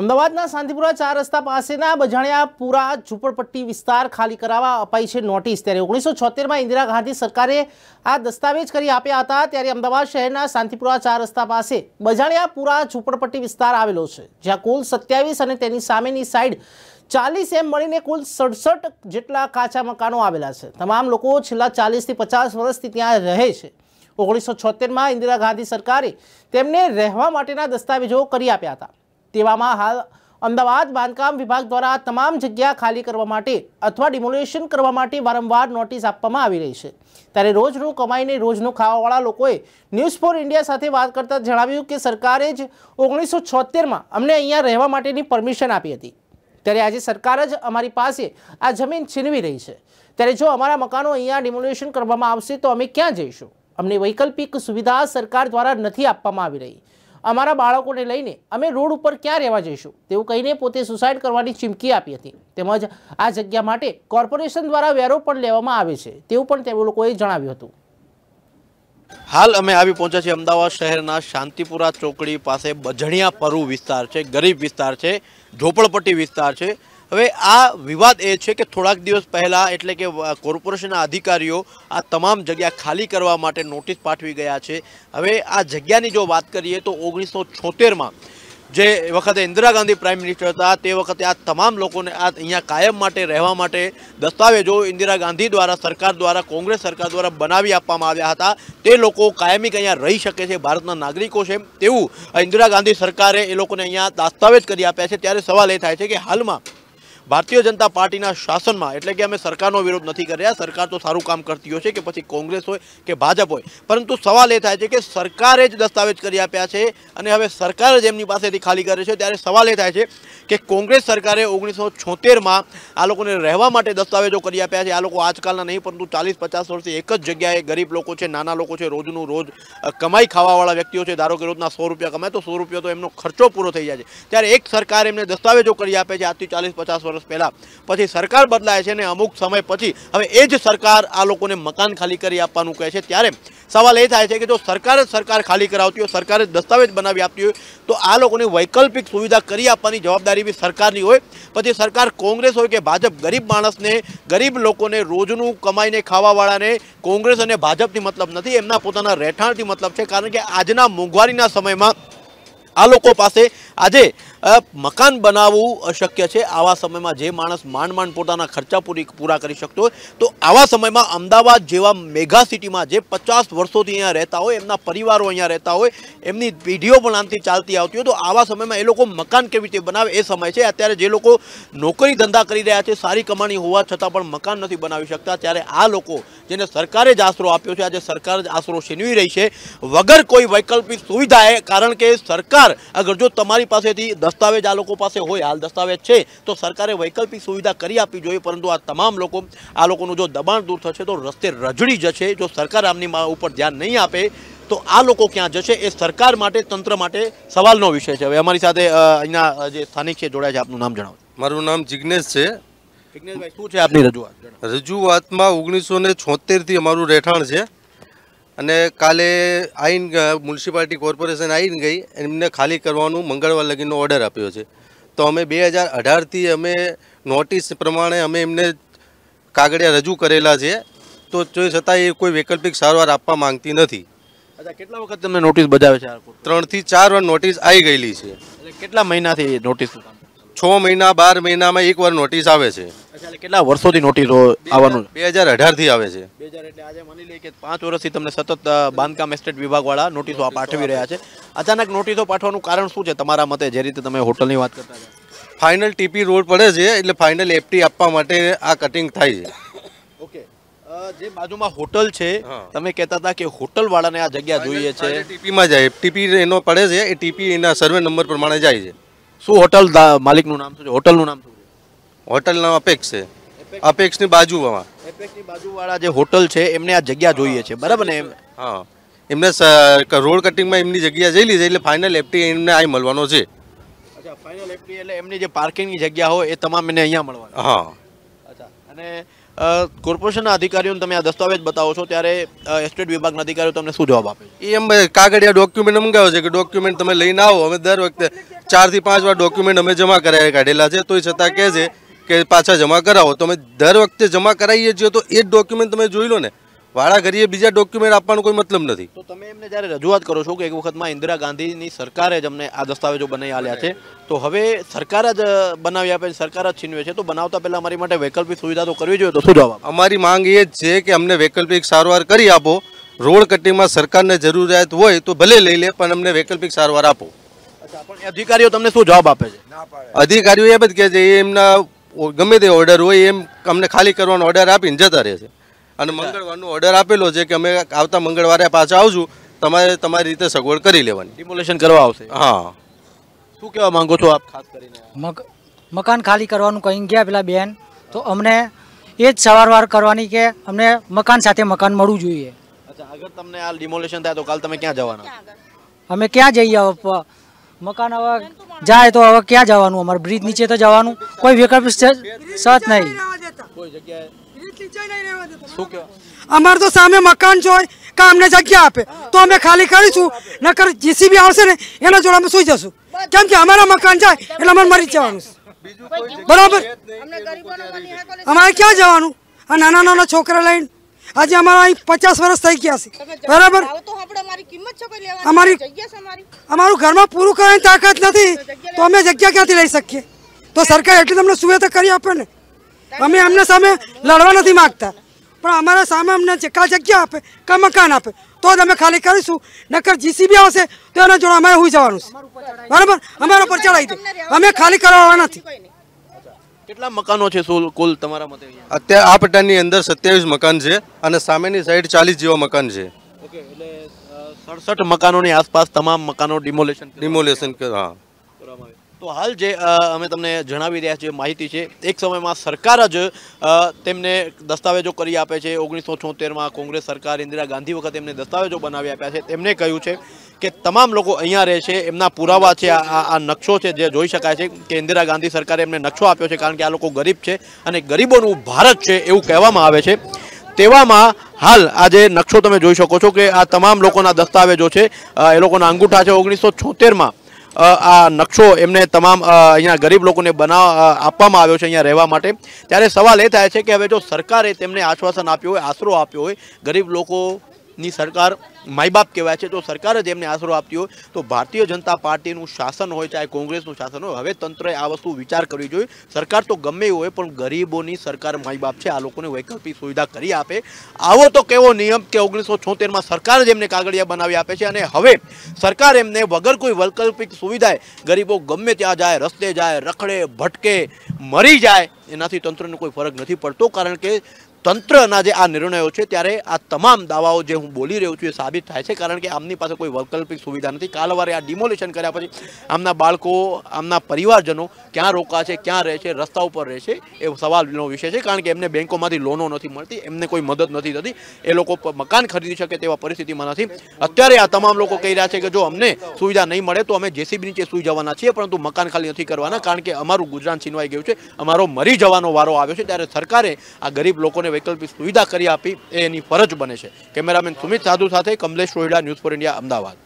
અમદાવાદના શાંતિપુરા ચાર રસ્તા પાસેના બજાણ્યા પૂરા ઝૂંપડપટ્ટી વિસ્તાર ખાલી કરાવવા અપાઈ છે નોટિસ ત્યારે ઓગણીસો છોતેરમાં ઇન્દિરા ગાંધી સરકારે આ દસ્તાવેજ કરી આપ્યા હતા ત્યારે અમદાવાદ શહેરના શાંતિપુરા ચાર રસ્તા પાસે બજાણ્યા પૂરા ઝૂંપડપટ્ટી વિસ્તાર આવેલો છે જ્યાં કુલ સત્યાવીસ અને તેની સામેની સાઈડ ચાલીસ એમ મળીને કુલ સડસઠ જેટલા કાચા મકાનો આવેલા છે તમામ લોકો છેલ્લા ચાલીસથી પચાસ વર્ષથી ત્યાં રહે છે ઓગણીસો છોતેરમાં ઇન્દિરા ગાંધી સરકારે તેમને રહેવા માટેના દસ્તાવેજો કરી આપ્યા હતા તેવામાં હાલ અમદાવાદ બાંધકામ વિભાગ દ્વારા તમામ જગ્યા ખાલી કરવા માટે અથવા ડિમોલેશન કરવા માટે વારંવાર નોટિસ આપવામાં આવી રહી છે ત્યારે રોજનું કમાઈને રોજનું ખાવાવાળા લોકોએ ન્યૂઝ ફોર ઇન્ડિયા સાથે વાત કરતાં જણાવ્યું કે સરકારે જ ઓગણીસો છોતેરમાં અમને અહીંયા રહેવા માટેની પરમિશન આપી હતી ત્યારે આજે સરકાર જ અમારી પાસે આ જમીન છીનવી રહી છે ત્યારે જો અમારા મકાનો અહીંયા ડિમોલેશન કરવામાં આવશે તો અમે ક્યાં જઈશું અમને વૈકલ્પિક સુવિધા સરકાર દ્વારા નથી આપવામાં આવી રહી અમારા બાળકોને લઈને અમે રોડ ઉપર ક્યાં રહેવા જઈશું તેવું કહીને પોતે સુસાઇડ કરવાની ચીમકી આપી હતી તેમજ આ જગ્યા માટે કોર્પોરેશન દ્વારા વેરો પણ લેવામાં આવે છે તેવું પણ તેઓ લોકોએ જણાવ્યું હતું હાલ અમે આવી પહોંચ્યા છીએ અમદાવાદ શહેરના શાંતિપુરા ચોકડી પાસે બજણિયા પરુ વિસ્તાર છે ગરીબ વિસ્તાર છે ઝોપડપટ્ટી વિસ્તાર છે હવે આ વિવાદ એ છે કે થોડાક દિવસ પહેલાં એટલે કે કોર્પોરેશનના અધિકારીઓ આ તમામ જગ્યા ખાલી કરવા માટે નોટિસ પાઠવી ગયા છે હવે આ જગ્યાની જો વાત કરીએ તો ઓગણીસો છોતેરમાં જે વખતે ઇન્દિરા ગાંધી પ્રાઇમ મિનિસ્ટર હતા તે વખતે આ તમામ લોકોને આ અહીંયા કાયમ માટે રહેવા માટે દસ્તાવેજો ઇન્દિરા ગાંધી દ્વારા સરકાર દ્વારા કોંગ્રેસ સરકાર દ્વારા બનાવી આપવામાં આવ્યા હતા તે લોકો કાયમિક અહીંયા રહી શકે છે ભારતના નાગરિકો છે તેવું ઇન્દિરા ગાંધી સરકારે એ લોકોને અહીંયા દસ્તાવેજ કરી આપ્યા છે ત્યારે સવાલ એ થાય છે કે હાલમાં ભારતીય જનતા પાર્ટીના શાસનમાં એટલે કે અમે સરકારનો વિરોધ નથી કર્યા સરકાર તો સારું કામ કરતી હોય છે કે પછી કોંગ્રેસ હોય કે ભાજપ હોય પરંતુ સવાલ એ થાય છે કે સરકારે જ દસ્તાવેજ કરી આપ્યા છે અને હવે સરકાર જ એમની પાસેથી ખાલી કરે છે ત્યારે સવાલ એ થાય છે કે કોંગ્રેસ સરકારે ઓગણીસો છોતેરમાં આ લોકોને રહેવા માટે દસ્તાવેજો કરી આપ્યા છે આ લોકો આજકાલના નહીં પરંતુ ચાલીસ પચાસ વર્ષથી એક જ જગ્યાએ ગરીબ લોકો છે નાના લોકો છે રોજનું રોજ કમાઈ ખાવાવાળા વ્યક્તિઓ છે ધારો કે રોજના સો રૂપિયા કમાય તો સો રૂપિયા તો એમનો ખર્ચો પૂરો થઈ જાય છે ત્યારે એક સરકાર એમને દસ્તાવેજો કરી આપે છે આજથી ચાલીસ પચાસ વર્ષ પછી સરકાર બદલાય છે અને અમુક સમય પછી હવે એ જ સરકાર આ લોકોને મકાન ખાલી કરી આપવાનું કહે છે ત્યારે સવાલ એ થાય છે કે જો સરકાર જ સરકાર ખાલી કરાવતી હોય સરકાર જ દસ્તાવેજ બનાવી આપતી હોય તો આ લોકોને વૈકલ્પિક સુવિધા કરી આપવાની જવાબદારી ભી સરકારની હોય પછી સરકાર કોંગ્રેસ હોય કે ભાજપ ગરીબ માણસને ગરીબ લોકોને રોજનું કમાઈને ખાવાવાળાને કોંગ્રેસ અને ભાજપની મતલબ નથી એમના પોતાના રેઠાણની મતલબ છે કારણ કે આજના મોંગવારીના સમયમાં આ લોકો પાસે આજે મકાન બનાવવું અશક્ય છે આવા સમયમાં જે માણસ માંડ માંડ પોતાના ખર્ચા પૂરી પૂરા કરી શકતો હોય તો આવા સમયમાં અમદાવાદ જેવા મેગા સિટીમાં જે પચાસ વર્ષોથી અહીંયા રહેતા હોય એમના પરિવારો અહીંયા રહેતા હોય એમની પેઢીઓ પણ આમથી ચાલતી આવતી હોય તો આવા સમયમાં એ લોકો મકાન કેવી રીતે બનાવે એ સમય છે અત્યારે જે લોકો નોકરી ધંધા કરી રહ્યા છે સારી કમાણી હોવા છતાં પણ મકાન નથી બનાવી શકતા ત્યારે આ લોકો જેને સરકારે જ આશરો આપ્યો છે આજે સરકાર જ આશરો છીનવી રહી છે વગર કોઈ વૈકલ્પિક સુવિધાએ કારણ કે સરકાર અગર જો તમારી પાસેથી દસ દસ્તાવેજ આ લોકો પાસે હોય હાલ દસ્તાવેજ છે તો સરકારે વૈકલ્પિક સુવિધા કરી આપવી જોઈએ પરંતુ આ તમામ લોકો આ લોકોનું જો દબાણ દૂર થશે તો રસ્તે રજડી જશે જો સરકાર આમની ઉપર ધ્યાન નહીં આપે તો આ લોકો ક્યાં જશે એ સરકાર માટે તંત્ર માટે સવાલનો વિષય છે હવે અમારી સાથે અહીંના જે સ્થાનિક છે જોડાયા છે આપનું નામ જણાવો મારું નામ જિજ્ઞેશ છે જિજ્ઞેશભાઈ શું છે આપની રજૂઆત રજૂઆતમાં ઓગણીસો ને છોતેરથી અમારું રહેઠાણ છે અને કાલે આવીને મ્યુનિસિપાલિટી કોર્પોરેશન આવીને ગઈ એમને ખાલી કરવાનું મંગળવાર લગીનો ઓર્ડર આપ્યો છે તો અમે બે હજાર અઢારથી અમે નોટિસ પ્રમાણે અમે એમને કાગળિયા રજૂ કરેલા છે તો તે છતાં એ કોઈ વૈકલ્પિક સારવાર આપવા માંગતી નથી કેટલા વખત તમને નોટિસ બજાવે છે ત્રણથી ચાર વાર નોટિસ આવી ગયેલી છે કેટલા મહિનાથી નોટિસ છ મહિના બાર મહિનામાં એક વાર નોટિસ આવે છે કેટલા વર્ષોથી નોટિસો આવવાનું બે હજાર અઢારથી આવે છે પાંચ વર્ષથી તમને સતત બાંધકામ એસ્ટેટ વિભાગવાળા નોટિસો પાઠવી રહ્યા છે અચાનક નોટિસો પાઠવાનું કારણ શું છે તમારા મતે જે રીતે તમે હોટલની વાત કરતા ફાઇનલ ટીપી રોડ પડે છે એટલે ફાઇનલ એફટી આપવા માટે આ કટિંગ થાય છે ઓકે જે બાજુમાં હોટલ છે તમે કહેતા હતા કે હોટલ વાળાને આ જગ્યા જોઈએ છે ટીપીમાં જાય ટીપી એનો પડે છે એ ટીપી એના સર્વે નંબર પ્રમાણે જાય છે શું હોટલ માલિકનું નામ શું છે હોટલનું નામ શું છે હોટલનું અપેક્ષ છે અપેક્ષની બાજુમાં અપેક્ષની બાજુવાળા જે હોટલ છે એમને આ જગ્યા જોઈએ છે બરાબર ને હા એમને રોડ કટિંગમાં એમની જગ્યા જઈ લીધી એટલે ફાઇનલ એફટી એમને અહીં મળવાનો છે અચ્છા ફાઇનલ એફટી એટલે એમની જે પાર્કિંગની જગ્યા હોય એ તમામ એને અહીંયા મળવાની હા અચ્છા અને કોર્પોરેશનના અધિકારીઓને તમે આ દસ્તાવેજ બતાવો છો ત્યારે એસ્ટેટ વિભાગના અધિકારીઓ તમને શું જવાબ આપે એ અમે કાગળિયા ડોક્યુમેન્ટ મંગાવ્યો છે કે ડોક્યુમેન્ટ તમે લઈને આવો અમે દર વખતે ચારથી પાંચ વાર ડોક્યુમેન્ટ અમે જમા કરાવી કાઢેલા છે તો એ છતાં કહે છે કે પાછા જમા કરાવો તમે દર વખતે જમા કરાવીએ છીએ તો એ જ ડોક્યુમેન્ટ તમે જોઈ લો ને વાળા ઘડીએ બીજા ડોક્યુમેન્ટ આપવાનો કોઈ મતલબ નથી તો તમે એમને જ્યારે રજૂઆત કરો છો કે એક વખતમાં ઇન્દિરા ગાંધીની સરકારે જ અમને આ દસ્તાવેજો બનાવી આલ્યા છે તો હવે સરકાર જ બનાવી આપે સરકાર જ છીનવે છે તો બનાવતા પહેલા અમારી માટે વૈકલ્પિક સુવિધા તો કરવી જોઈએ તો શું જવાબ અમારી માંગ એ જ છે કે અમને વૈકલ્પિક સારવાર કરી આપો રોડ કટિંગમાં સરકારને જરૂરિયાત હોય તો ભલે લઈ લે પણ અમને વૈકલ્પિક સારવાર આપો અધિકારીઓ તમને શું જવાબ આપે છે અધિકારીઓ એ બધ કે છે એમના ગમે તે ઓર્ડર હોય એમ અમને ખાલી કરવાનો ઓર્ડર આપીને જતા રહે છે અને મંગળવારનો ઓર્ડર આપેલો છે કે અમે આવતા મંગળવારે પાછા આવશું તમારે તમારી રીતે સગવડ કરી લેવાની ડિમોલેશન કરવા આવશે હા શું કહેવા માંગો છો આપ ખાસ કરીને મકાન ખાલી કરવાનું કહીને ગયા પેલા બેન તો અમને એ જ સવારવાર કરવાની કે અમને મકાન સાથે મકાન મળવું જોઈએ અચ્છા અગર તમને આ ડિમોલેશન થાય તો કાલ તમે ક્યાં જવાના અમે ક્યાં જઈએ મકાન હવે જાય તો હવે ક્યાં જવાનું અમારે બ્રિજ નીચે તો જવાનું કોઈ વિકલ્પ સત નહીં કોઈ જગ્યાએ અમારે તો સામે મકાન જોઈ કે અમને જગ્યા આપે તો અમે ખાલી કરીશું નકર જીસીબી આવશે ને એના જોડે અમે સુઈ જશું કેમ કે અમારા મકાન જાય એટલે અમારે મરી જવાનું બરાબર અમારે ક્યાં જવાનું આ નાના નાના છોકરા લઈને આજે અમારા અહીં પચાસ વર્ષ થઈ ગયા છે બરાબર અમારી અમારું ઘરમાં પૂરું કરવાની તાકાત નથી તો અમે જગ્યા ક્યાંથી લઈ શકીએ તો સરકાર એટલી તમને સુવિધા કરી આપે ને અમે અમને સામે લડવા નથી માગતા પણ અમારા સામે અમને જેટલા જગ્યા આપે કે મકાન આપે તો જ અમે ખાલી કરીશું નકર જીસીબી આવશે તો એના જોડે અમારે હોઈ જવાનું છે બરાબર અમારા પર ચડાવી દે અમે ખાલી કરવા નથી કેટલા મકાનો છે કુલ તમારા મતે અંદર સત્યાવીસ મકાન છે અને સામેની સાઈડ ચાલીસ જેવા મકાન છે સડસઠ મકાનોની આસપાસ તમામ મકાનો તો હાલ જે અમે તમને જણાવી રહ્યા છીએ માહિતી છે એક સમયમાં સરકાર જ તેમને દસ્તાવેજો કરી આપે છે ઓગણીસો છોતેરમાં કોંગ્રેસ સરકાર ઇન્દિરા ગાંધી વખતે એમને દસ્તાવેજો બનાવી આપ્યા છે તેમને કહ્યું છે કે તમામ લોકો અહીંયા રહે છે એમના પુરાવા છે આ નકશો છે જે જોઈ શકાય છે કે ઇન્દિરા ગાંધી સરકારે એમને નકશો આપ્યો છે કારણ કે આ લોકો ગરીબ છે અને ગરીબોનું ભારત છે એવું કહેવામાં આવે છે તેવામાં હાલ આ જે નકશો તમે જોઈ શકો છો કે આ તમામ લોકોના દસ્તાવેજો છે એ લોકોના અંગૂઠા છે ઓગણીસો છોતેરમાં આ નકશો એમને તમામ અહીંયા ગરીબ લોકોને બનાવ આપવામાં આવ્યો છે અહીંયા રહેવા માટે ત્યારે સવાલ એ થાય છે કે હવે જો સરકારે તેમને આશ્વાસન આપ્યું હોય આશરો આપ્યો હોય ગરીબ લોકો ની સરકાર માયબાપ કહેવાય છે તો સરકારે જ એમને આશરો આપ્યો હોય તો ભારતીય જનતા પાર્ટીનું શાસન હોય ચાહે કોંગ્રેસનું શાસન હોય હવે તંત્રએ આ વસ્તુ વિચાર કરવી જોઈએ સરકાર તો ગમે હોય પણ ગરીબોની સરકાર માયબાપ છે આ લોકોને વૈકલ્પિક સુવિધા કરી આપે આવો તો કેવો નિયમ કે ઓગણીસો છોતેરમાં સરકાર જ એમને કાગળિયા બનાવી આપે છે અને હવે સરકાર એમને વગર કોઈ વૈકલ્પિક સુવિધાએ ગરીબો ગમે ત્યાં જાય રસ્તે જાય રખડે ભટકે મરી જાય એનાથી તંત્રને કોઈ ફરક નથી પડતો કારણ કે તંત્રના જે આ નિર્ણય હોય છે ત્યારે આ તમામ દાવાઓ જે હું બોલી રહ્યો છું એ સાબિત થાય છે કારણ કે આમની પાસે કોઈ વૈકલ્પિક સુવિધા નથી કાલવારે આ ડિમોલેશન કર્યા પછી આમના બાળકો આમના પરિવારજનો ક્યાં રોકા છે ક્યાં રહે છે રસ્તા ઉપર રહે છે એ સવાલનો વિશેષ છે કારણ કે એમને બેંકોમાંથી લોનો નથી મળતી એમને કોઈ મદદ નથી થતી એ લોકો મકાન ખરીદી શકે તેવા પરિસ્થિતિમાં નથી અત્યારે આ તમામ લોકો કહી રહ્યા છે કે જો અમને સુવિધા ન મળે તો અમે જેસીબી નીચે સુઈ જવાના છે પરંતુ મકાન ખાલી નથી કરવાના કારણ કે અમારું ગુજરાન સિનવાઈ ગયું છે અમારો મરી જવાનો વારો આવ્યો છે ત્યારે સરકારે આ ગરીબ લોકોને વૈકલ્પિક સુવિધા કરી આપી એની ફરજ બને છે કેમેરામેન સુમિત સાધુ સાથે Kamlesh Rohida news for India Ahmedabad